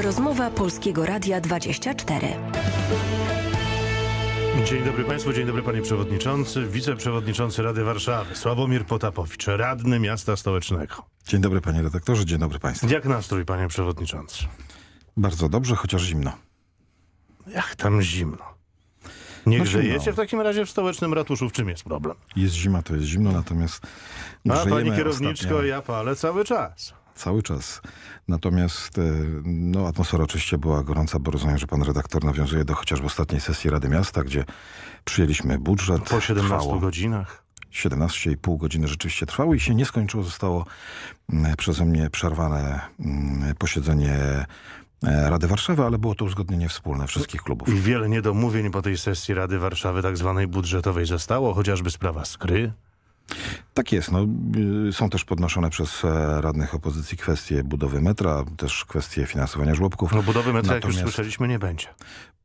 Rozmowa Polskiego Radia 24. Dzień dobry Państwu, dzień dobry Panie Przewodniczący, Wiceprzewodniczący Rady Warszawy, Sławomir Potapowicz, Radny Miasta Stołecznego. Dzień dobry Panie Redaktorze, dzień dobry Państwu. Jak nastrój Panie Przewodniczący? Bardzo dobrze, chociaż zimno. Jak tam zimno? Nie no grzejecie w takim razie w stołecznym ratuszu, w czym jest problem? Jest zima, to jest zimno, natomiast A Pani kierowniczko, ostatnio... ja palę cały czas. Cały czas. Natomiast e, no, atmosfera oczywiście była gorąca, bo rozumiem, że pan redaktor nawiązuje do chociażby ostatniej sesji Rady Miasta, gdzie przyjęliśmy budżet. Po 17 trwało. godzinach. 17,5 godziny rzeczywiście trwało i się nie skończyło. Zostało mm, przeze mnie przerwane mm, posiedzenie e, Rady Warszawy, ale było to uzgodnienie wspólne wszystkich klubów. I wiele niedomówień po tej sesji Rady Warszawy tak zwanej budżetowej zostało, chociażby sprawa Skry. Tak jest. No, y, są też podnoszone przez e, radnych opozycji kwestie budowy metra, też kwestie finansowania żłobków. No budowy metra, Natomiast... jak już słyszeliśmy, nie będzie.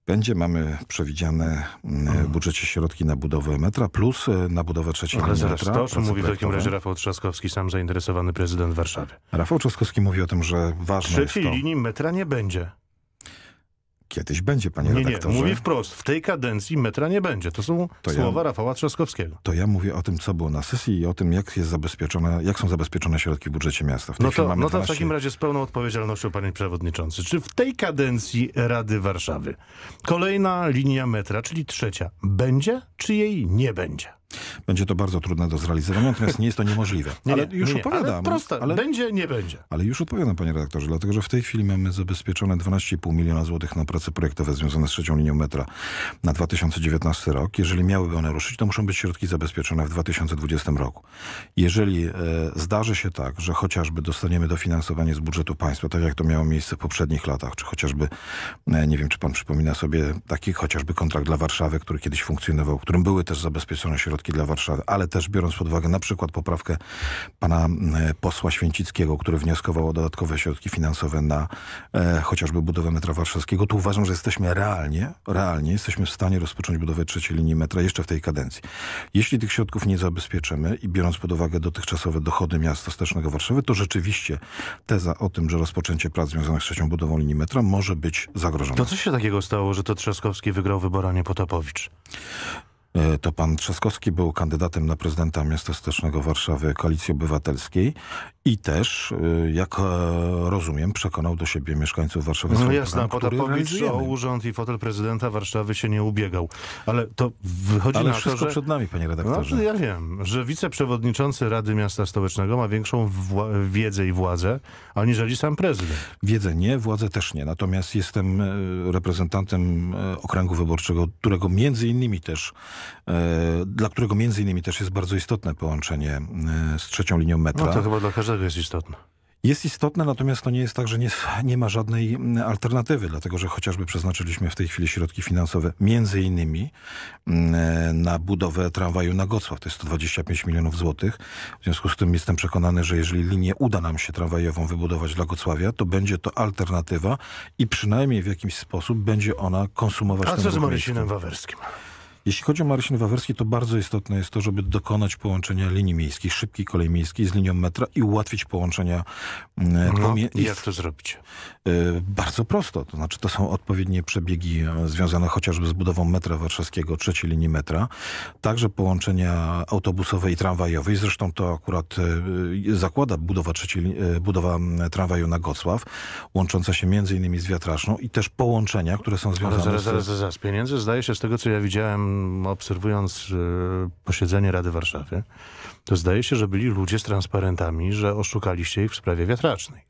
Będzie, mamy przewidziane w mm, budżecie środki na budowę metra plus e, na budowę trzeciej Ale zaraz to, to, co mówi w takim razie Rafał Trzaskowski, sam zainteresowany prezydent Warszawy. Rafał Trzaskowski mówi o tym, że ważne Trzeciej jest to... linii metra nie będzie. Kiedyś będzie, panie nie, redaktorze. Nie, Mówi wprost. W tej kadencji metra nie będzie. To są to słowa ja, Rafała Trzaskowskiego. To ja mówię o tym, co było na sesji i o tym, jak, jest zabezpieczone, jak są zabezpieczone środki w budżecie miasta. W no to, no to w takim razie z pełną odpowiedzialnością, panie przewodniczący. Czy w tej kadencji Rady Warszawy kolejna linia metra, czyli trzecia, będzie, czy jej nie będzie? Będzie to bardzo trudne do zrealizowania, natomiast nie jest to niemożliwe. Nie, ale już nie, odpowiadam. Ale proste, ale, będzie, nie będzie. Ale już odpowiadam, panie redaktorze, dlatego że w tej chwili mamy zabezpieczone 12,5 miliona złotych na prace projektowe związane z trzecią linią metra na 2019 rok. Jeżeli miałyby one ruszyć, to muszą być środki zabezpieczone w 2020 roku. Jeżeli e, zdarzy się tak, że chociażby dostaniemy dofinansowanie z budżetu państwa, tak jak to miało miejsce w poprzednich latach, czy chociażby, e, nie wiem, czy pan przypomina sobie taki chociażby kontrakt dla Warszawy, który kiedyś funkcjonował, w którym były też zabezpieczone środki środki dla Warszawy, ale też biorąc pod uwagę na przykład poprawkę pana e, posła Święcickiego, który wnioskował o dodatkowe środki finansowe na e, chociażby budowę metra warszawskiego, tu uważam, że jesteśmy realnie, realnie jesteśmy w stanie rozpocząć budowę trzeciej linii metra jeszcze w tej kadencji. Jeśli tych środków nie zabezpieczymy i biorąc pod uwagę dotychczasowe dochody miasta stocznego Warszawy, to rzeczywiście teza o tym, że rozpoczęcie prac związanych z trzecią budową linii metra może być zagrożone. To co się takiego stało, że to Trzaskowski wygrał wyboranie Potapowicz? E, to pan Trzaskowski był kandydatem na prezydenta miasta stocznego Warszawy Koalicji Obywatelskiej i też, y, jak e, rozumiem, przekonał do siebie mieszkańców Warszawy. No jasne, Potapowicz o urząd i fotel prezydenta Warszawy się nie ubiegał. Ale to wychodzi Ale na wszystko to, że... przed nami, panie no, redaktorze. No, ja wiem, że wiceprzewodniczący Rady Miasta Stołecznego ma większą wiedzę i władzę, aniżeli sam prezydent. Wiedzę nie, władzę też nie. Natomiast jestem e, reprezentantem e, okręgu wyborczego, którego między innymi też, dla którego między innymi też jest bardzo istotne połączenie z trzecią linią metra. No to chyba dla każdego jest istotne. Jest istotne, natomiast to nie jest tak, że nie, nie, ma żadnej mm, alternatywy, dlatego że chociażby przeznaczyliśmy w tej chwili środki finansowe między innymi mm, na budowę tramwaju na Gocław, to jest 125 milionów złotych. W związku z tym jestem przekonany, że jeżeli linię uda nam się tramwajową wybudować dla Gocławia, to będzie to alternatywa i przynajmniej w jakiś sposób będzie ona konsumować... A co z Marcinem Wawerskim? Jeśli chodzi o Marcin Wawerski, to bardzo istotne jest to, żeby dokonać połączenia linii miejskiej, szybkiej kolei miejskiej z linią metra i ułatwić połączenia. Mm, no, jak to zrobić? E, bardzo prosto. To znaczy, to są odpowiednie przebiegi e, związane chociażby z budową metra warszawskiego, trzeciej linii metra, także połączenia autobusowe i tramwajowe. Zresztą to akurat e, zakłada budowa, trzeciej, budowa tramwaju na Gocław, łącząca się między innymi z wiatraszną i też połączenia, które są związane zaraz, z... Zaraz, zaraz, zaraz. Pieniędzy zdaje się z tego, co ja widziałem obserwując e, posiedzenie Rady Warszawy, to zdaje się, że byli ludzie z transparentami, że oszukaliście ich w sprawie wiatracznej.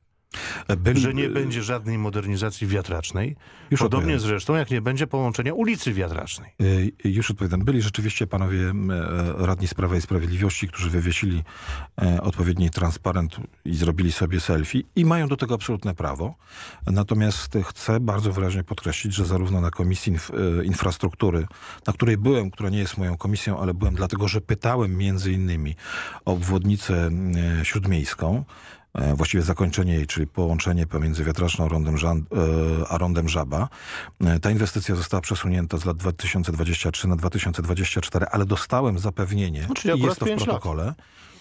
Byli... Że nie będzie żadnej modernizacji wiatracznej. Już Podobnie zresztą, jak nie będzie połączenia ulicy wiatracznej. Y, już odpowiadam. Byli rzeczywiście panowie e, radni z Prawa i Sprawiedliwości, którzy wywiesili e, odpowiedni transparent i zrobili sobie selfie i mają do tego absolutne prawo. Natomiast chcę bardzo wyraźnie podkreślić, że zarówno na Komisji Inf e, Infrastruktury, na której byłem, która nie jest moją komisją, ale byłem dlatego, że pytałem między innymi o obwodnicę śródmiejską, E, właściwie zakończenie jej, czyli połączenie pomiędzy wiatraczną rondem żand, e, a rondem Żaba. E, ta inwestycja została przesunięta z lat 2023 na 2024, ale dostałem zapewnienie, no, czyli jest to w protokole, lat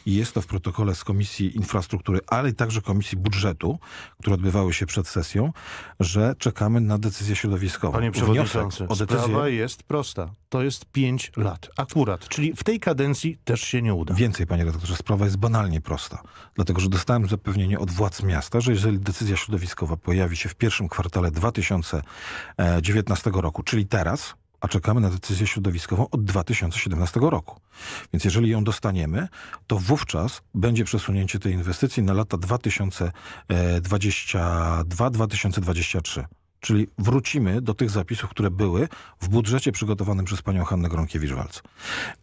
i jest to w protokole z Komisji Infrastruktury, ale i także Komisji Budżetu, które odbywały się przed sesją, że czekamy na decyzję środowiskową. Panie Przewodniczący, o decyzję... sprawa jest prosta. To jest 5 lat akurat, czyli w tej kadencji też się nie uda. Więcej, panie redaktorze, sprawa jest banalnie prosta, dlatego że dostałem zapewnienie od władz miasta, że jeżeli decyzja środowiskowa pojawi się w pierwszym kwartale 2019 e, roku, czyli teraz, a czekamy na decyzję środowiskową od 2017 roku. Więc jeżeli ją dostaniemy, to wówczas będzie przesunięcie tej inwestycji na lata 2022-2023. Czyli wrócimy do tych zapisów, które były w budżecie przygotowanym przez panią Hannę Gronkiewicz-Walc.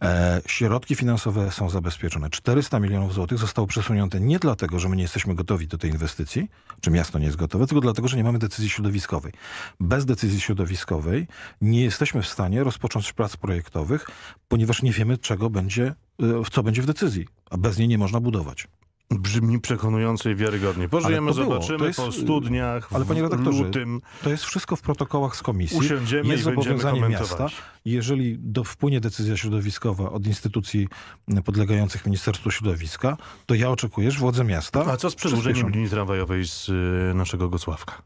E, środki finansowe są zabezpieczone. 400 milionów złotych zostało przesunięte nie dlatego, że my nie jesteśmy gotowi do tej inwestycji, czy miasto nie jest gotowe, tylko dlatego, że nie mamy decyzji środowiskowej. Bez decyzji środowiskowej nie jesteśmy w stanie rozpocząć prac projektowych, ponieważ nie wiemy, czego będzie, e, w co będzie w decyzji, a bez niej nie można budować. Brzmi przekonująco i wiarygodnie. Pożyjemy, to zobaczymy to jest, po studniach, ale panie redaktorze, lutym. To jest wszystko w protokołach z komisji. Usiądziemy jest i zobowiązanie miasta. Jeżeli do, wpłynie decyzja środowiskowa od instytucji podlegających Ministerstwu Środowiska, to ja oczekuję, że władze miasta... A co z przedłużeniem linii tramwajowej z y, naszego Gosławka?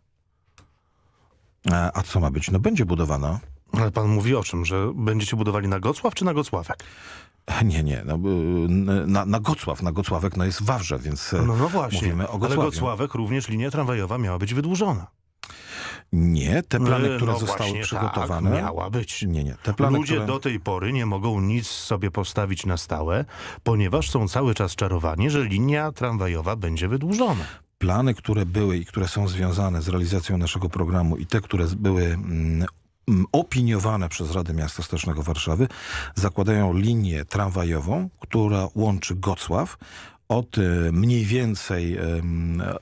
A, e, a co ma być? No będzie budowana. Ale pan mówi o czym? Że będziecie budowali na Gocław czy na Gocławek? Nie, nie. No, y, na, na Gocław, na Gocławek no jest Wawrze, więc e, no, no właśnie, mówimy o Ale Gocławek również linia tramwajowa miała być wydłużona. Nie, te plany, y, które no zostały właśnie, tak, przygotowane. Tak, miała być. Nie, nie. Te plany, Ludzie które... do tej pory nie mogą nic sobie postawić na stałe, ponieważ są cały czas czarowani, że linia tramwajowa będzie wydłużona plany, które były i które są związane z realizacją naszego programu i te, które były mm, opiniowane przez Radę Miasta Stocznego Warszawy zakładają linię tramwajową, która łączy Gocław od e, mniej więcej e,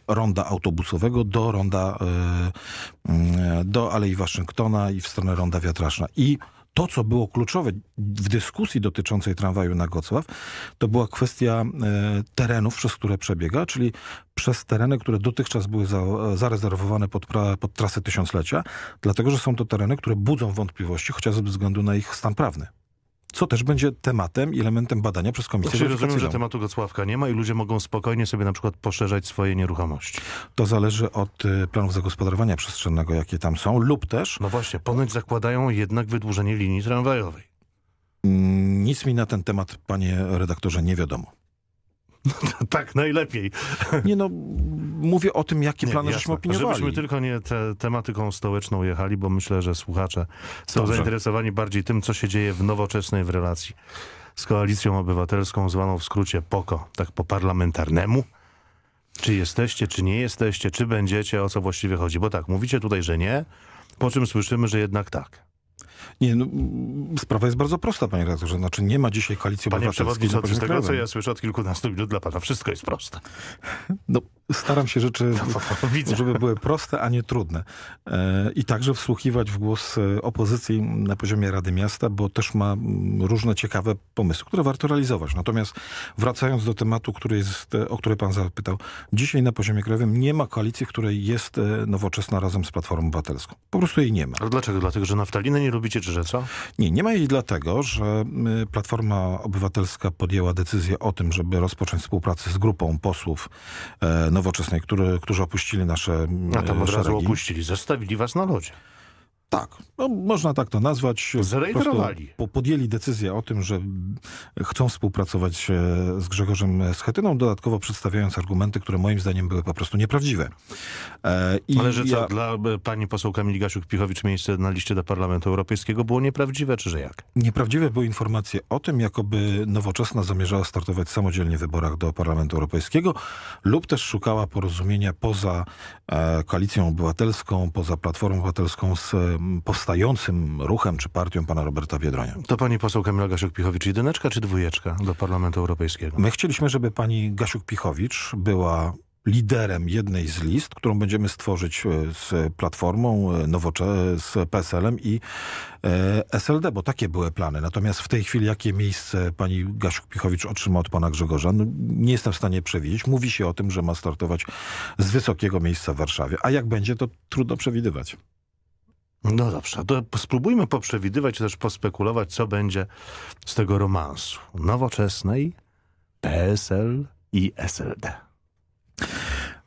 ronda autobusowego do ronda e, do Alei Waszyngtona i w stronę ronda Wiatraszna. I to, co było kluczowe w dyskusji dotyczącej tramwaju na Gocław, to była kwestia e, terenów, przez które przebiega, czyli przez tereny, które dotychczas były za, zarezerwowane pod, pra, pod trasę tysiąclecia, dlatego że są to tereny, które budzą wątpliwości, chociażby ze względu na ich stan prawny co też będzie tematem i elementem badania przez komisję. Czyli znaczy, rozumiem, że tematu Gocławka nie ma i ludzie mogą spokojnie sobie na przykład poszerzać swoje nieruchomości. To zależy od y, planów zagospodarowania przestrzennego, jakie tam są, lub też... No właśnie, ponoć zakładają jednak wydłużenie linii tramwajowej. Mm, nic mi na ten temat, panie redaktorze, nie wiadomo. tak, najlepiej. Nie no, mówię o tym, jakie nie, plany jasne. żeśmy opiniowali. Żebyśmy tylko nie te, tematyką stołeczną jechali, bo myślę, że słuchacze są Dobrze. zainteresowani bardziej tym, co się dzieje w nowoczesnej w relacji z Koalicją Obywatelską, zwaną w skrócie POKO, tak po parlamentarnemu. Czy jesteście, czy nie jesteście, czy będziecie, o co właściwie chodzi. Bo tak, mówicie tutaj, że nie, po czym słyszymy, że jednak tak. Nie, no, mm, sprawa jest bardzo prosta, panie redaktorze. Znaczy nie ma dzisiaj koalicji panie obywatelskiej. Panie przewodniczący, z tego co ja słyszę od kilkunastu minut dla pana wszystko jest proste. No, staram się rzeczy, no, żeby były proste, a nie trudne. E, I także wsłuchiwać w głos e, opozycji na poziomie Rady Miasta, bo też ma mm, różne ciekawe pomysły, które warto realizować. Natomiast wracając do tematu, który jest, e, o który pan zapytał. Dzisiaj na poziomie krajowym nie ma koalicji, której jest nowoczesna razem z Platformą Obywatelską. Po prostu jej nie ma. A dlaczego? Dlatego, że naftaliny nie lubi czy że co? Nie, nie ma jej dlatego, że y, Platforma Obywatelska podjęła decyzję o tym, żeby rozpocząć współpracę z grupą posłów e, nowoczesnej, który, którzy opuścili nasze A tam e, od razu opuścili, zostawili was na lodzie. Tak, no, można tak to nazwać. Zarejestrowali. Po podjęli decyzję o tym, że chcą współpracować e, z Grzegorzem Schetyną, dodatkowo przedstawiając argumenty, które moim zdaniem były po prostu nieprawdziwe. E, Ale że ja... dla e, pani poseł Kamili Gasiuk-Pichowicz miejsce na liście do Parlamentu Europejskiego było nieprawdziwe, czy że jak? Nieprawdziwe były informacje o tym, jakoby Nowoczesna zamierzała startować samodzielnie w wyborach do Parlamentu Europejskiego lub też szukała porozumienia poza e, Koalicją Obywatelską, poza Platformą Obywatelską z e, powstającym ruchem czy partią pana Roberta Biedronia. To pani poseł Kamila Gasiuk-Pichowicz jedyneczka czy dwójeczka do Parlamentu Europejskiego? My chcieliśmy, żeby pani Gasiuk-Pichowicz była liderem jednej z list, którą będziemy stworzyć e, z Platformą, e, Nowocze z PSL-em i e, SLD, bo takie były plany. Natomiast w tej chwili jakie miejsce pani Gasiuk-Pichowicz otrzyma od pana Grzegorza, no, nie jestem w stanie przewidzieć. Mówi się o tym, że ma startować z wysokiego miejsca w Warszawie. A jak będzie, to trudno przewidywać. No dobrze, to spróbujmy poprzewidywać, czy też pospekulować, co będzie z tego romansu nowoczesnej, PSL i SLD.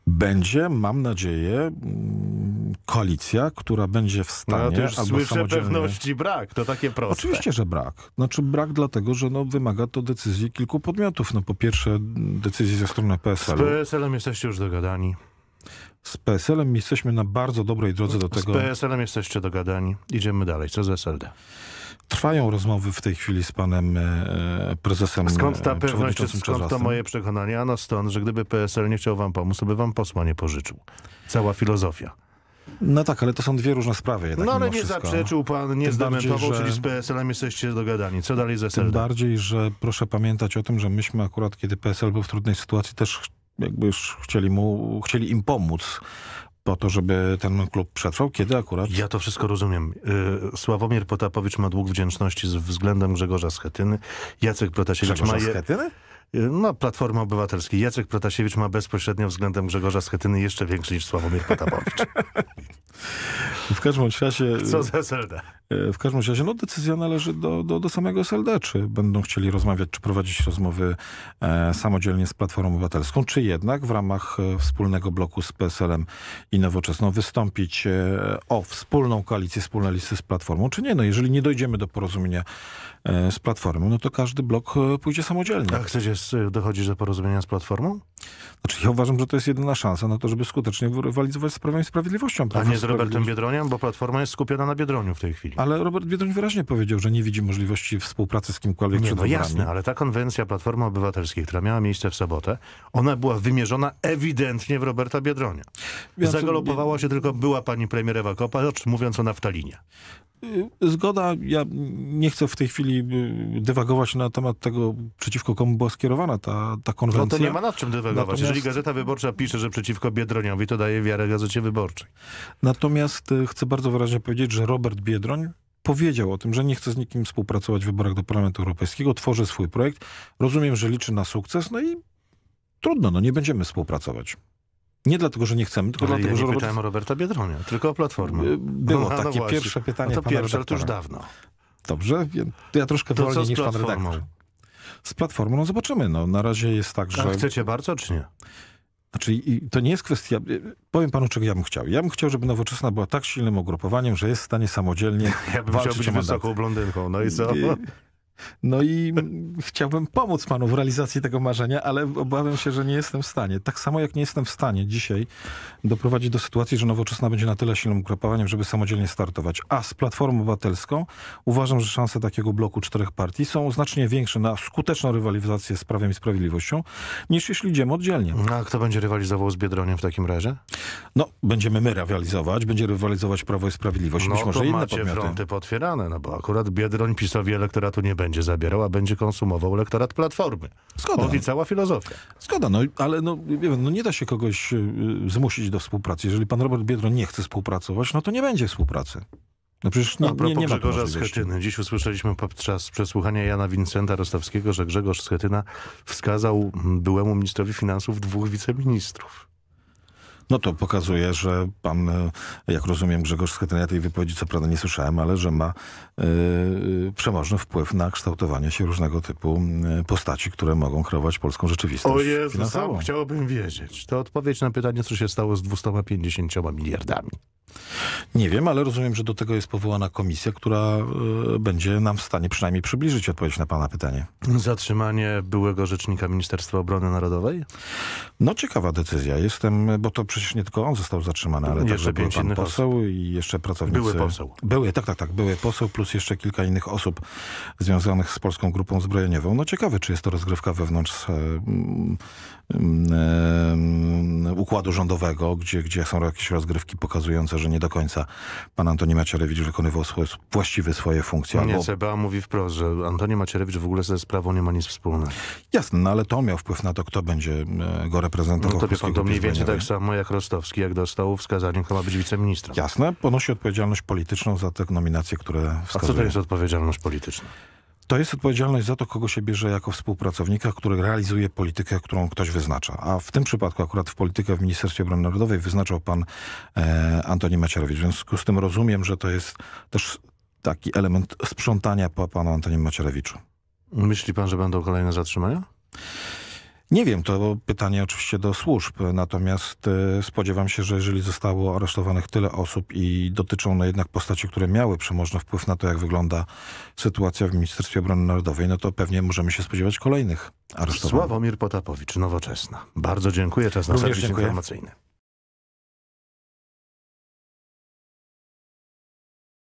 Będzie, mam nadzieję, mm, koalicja, która będzie w no, stanie... No, to już albo słyszę samodzielnie... pewności brak, to takie proste. Oczywiście, że brak. Znaczy brak dlatego, że no, wymaga to decyzji kilku podmiotów. No po pierwsze decyzji ze strony PSL. -u. Z PSL-em jesteście już dogadani. Z PSL-em jesteśmy na bardzo dobrej drodze do tego. Z PSL-em jesteście dogadani. Idziemy dalej. Co z SLD? Trwają rozmowy w tej chwili z panem e, prezesem. Skąd ta e, pewność, skąd to moje przekonanie? Ano stąd, że gdyby PSL nie chciał wam pomóc, to by wam posła nie pożyczył. Cała filozofia. No tak, ale to są dwie różne sprawy. Jednak, no ale nie wszystko. zaprzeczył pan, nie zdementował, że... czyli z PSL-em jesteście dogadani. Co dalej z SLD? Tym bardziej, że proszę pamiętać o tym, że myśmy akurat, kiedy PSL był w trudnej sytuacji, też jakby już chcieli, mu, chcieli im pomóc po to, żeby ten klub przetrwał? Kiedy akurat? Ja to wszystko rozumiem. Y, Sławomir Potapowicz ma dług wdzięczności z względem Grzegorza Schetyny. Jacek Protasiewicz ma... Je... Schetyny? Y, no, Platforma Obywatelskiej. Jacek Protasiewicz ma bezpośrednio względem Grzegorza Schetyny jeszcze większy niż Sławomir Potapowicz. w każdym razie... Co y, z SLD? Y, w każdym razie no, decyzja należy do, do, do samego SLD, czy będą chcieli rozmawiać, czy prowadzić rozmowy e, samodzielnie z Platformą Obywatelską, czy jednak w ramach e, wspólnego bloku z PSL-em i Nowoczesną wystąpić e, o wspólną koalicję, wspólne listy z Platformą, czy nie. No, jeżeli nie dojdziemy do porozumienia E, z Platformą, no to każdy blok e, pójdzie samodzielnie. A chcecie e, dochodzić do porozumienia z Platformą? Znaczy ja uważam, że to jest jedyna szansa na to, żeby skutecznie rywalizować z Prawem i Sprawiedliwością. A nie z Robertem Biedroniem, bo Platforma jest skupiona na Biedroniu w tej chwili. Ale Robert Biedroń wyraźnie powiedział, że nie widzi możliwości współpracy z kimkolwiek Nie, no jasne, ale ta konwencja Platformy Obywatelskiej, która miała miejsce w sobotę, ona była wymierzona ewidentnie w Roberta Biedronia. Zagalopowała się tylko była pani premier Ewa Kopacz, mówiąc o naftalinie. Zgoda, ja nie chcę w tej chwili y, dywagować na temat tego, przeciwko komu była skierowana ta, ta konwencja. No to nie ma nad czym dywagować. Natomiast... Jeżeli Gazeta Wyborcza pisze, że przeciwko Biedroniowi, to daje wiarę Gazecie Wyborczej. Natomiast y, chcę bardzo wyraźnie powiedzieć, że Robert Biedroń powiedział o tym, że nie chce z nikim współpracować w wyborach do Parlamentu Europejskiego, tworzy swój projekt. Rozumiem, że liczy na sukces, no i trudno, no nie będziemy współpracować. Nie dlatego, że nie chcemy, tylko ale dlatego, ja nie że... Robert... pytałem o Roberta Biedronia, tylko o Platformę. Y, było no, takie no pierwsze pytanie no to pierwsze, ale to już dawno. Dobrze, ja troszkę to wolniej niż platformą? pan redaktor. Z Platformą, no zobaczymy. No, na razie jest tak, że... A chcecie bardzo, czy nie? Znaczy, to nie jest kwestia... Y, powiem panu, czego ja bym chciał. Ja bym chciał, żeby Nowoczesna była tak silnym ugrupowaniem, że jest w stanie samodzielnie Ja bym chciał być wysoką blondynką, no i co? Y, no i chciałbym pomóc panu w realizacji tego marzenia, ale obawiam się, że nie jestem w stanie. Tak samo jak nie jestem w stanie dzisiaj doprowadzić do sytuacji, że nowoczesna będzie na tyle silnym ugrupowaniem, żeby samodzielnie startować. A z Platformą Obywatelską uważam, że szanse takiego bloku czterech partii są znacznie większe na skuteczną rywalizację z Prawem i Sprawiedliwością, niż jeśli idziemy oddzielnie. No, a kto będzie rywalizował z Biedroniem w takim razie? No, będziemy my rywalizować, będzie rywalizować Prawo i Sprawiedliwość. No, Być może to inne macie podmioty. fronty potwierane, no bo akurat Biedroń, PiSowi elektoratu nie będzie będzie zabierał, a będzie konsumował lektorat Platformy. Zgoda. Mówi cała filozofia. Zgoda, no ale no, no nie da się kogoś y, y, zmusić do współpracy. Jeżeli pan Robert Biedro nie chce współpracować, no to nie będzie współpracy. No przecież nie, no, A propos nie, nie Grzegorza Schetyny. Dziś usłyszeliśmy podczas przesłuchania Jana Wincenta Rostowskiego, że Grzegorz Schetyna wskazał byłemu ministrowi finansów dwóch wiceministrów. No to pokazuje, że pan, e, jak rozumiem Grzegorz Schetyna, ja tej wypowiedzi co prawda nie słyszałem, ale że ma y, przemożny wpływ na kształtowanie się różnego typu postaci, które mogą kreować polską rzeczywistość. O Jezu, sam chciałbym wiedzieć. To odpowiedź na pytanie, co się stało z 250 miliardami. Nie wiem, ale rozumiem, że do tego jest powołana komisja, która y, będzie nam w stanie przynajmniej przybliżyć odpowiedź na pana pytanie. Zatrzymanie byłego rzecznika Ministerstwa Obrony Narodowej? No ciekawa decyzja. Jestem, bo to przy przecież nie tylko on został zatrzymany, ale także był pan poseł osób. i jeszcze pracownicy. Były poseł. Były, tak, tak, tak. Były poseł plus jeszcze kilka innych osób związanych z Polską Grupą Zbrojeniową. No ciekawe, czy jest to rozgrywka wewnątrz e, mm, e, mm, układu rządowego, gdzie, gdzie są jakieś rozgrywki pokazujące, że nie do końca pan Antoni Macierewicz wykonywał swoje, właściwie swoje funkcje. Nie, albo... CBA mówi wprost, że Antoni Macierewicz w ogóle ze sprawą nie ma nic wspólnego. Jasne, no ale to miał wpływ na to, kto będzie e, go reprezentował. No to wie pan, to mniej więcej tak samo jak jak Rostowski, jak dostał wskazanie, ma być wiceministrem. Jasne, ponosi odpowiedzialność polityczną za te nominacje, które wskazuje. A co to jest odpowiedzialność polityczna? To jest odpowiedzialność za to, kogo się bierze jako współpracownika, który realizuje politykę, którą ktoś wyznacza. A w tym przypadku akurat w politykę w Ministerstwie Obrony Narodowej wyznaczał pan e, Antoni Macierewicz. W związku z tym rozumiem, że to jest też taki element sprzątania po panu Antoniemu Macierewiczu. Myśli pan, że będą kolejne zatrzymania? Nie wiem, to pytanie oczywiście do służb, natomiast e, spodziewam się, że jeżeli zostało aresztowanych tyle osób i dotyczą one jednak postaci, które miały przemożny wpływ na to, jak wygląda sytuacja w Ministerstwie Obrony Narodowej, no to pewnie możemy się spodziewać kolejnych aresztowanych. Sławomir Potapowicz, Nowoczesna. Bardzo dziękuję, czas na serwis dziękuję. informacyjny.